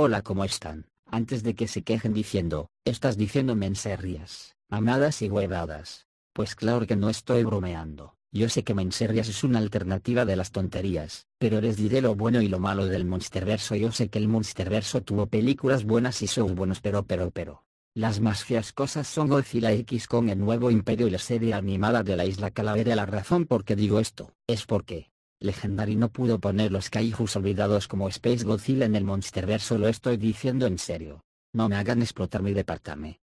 Hola, ¿cómo están? Antes de que se quejen diciendo, estás diciendo menserrias, amadas y huevadas. Pues claro que no estoy bromeando. Yo sé que Menserrias es una alternativa de las tonterías, pero les diré lo bueno y lo malo del Monsterverso. Yo sé que el Monsterverso tuvo películas buenas y son buenos, pero pero pero. Las más cosas son Godzilla X con el nuevo imperio y la serie animada de la isla Calavera. La razón por qué digo esto, es porque, Legendary no pudo poner los kaijus olvidados como Space Godzilla en el Monsterverse lo estoy diciendo en serio. No me hagan explotar mi departame.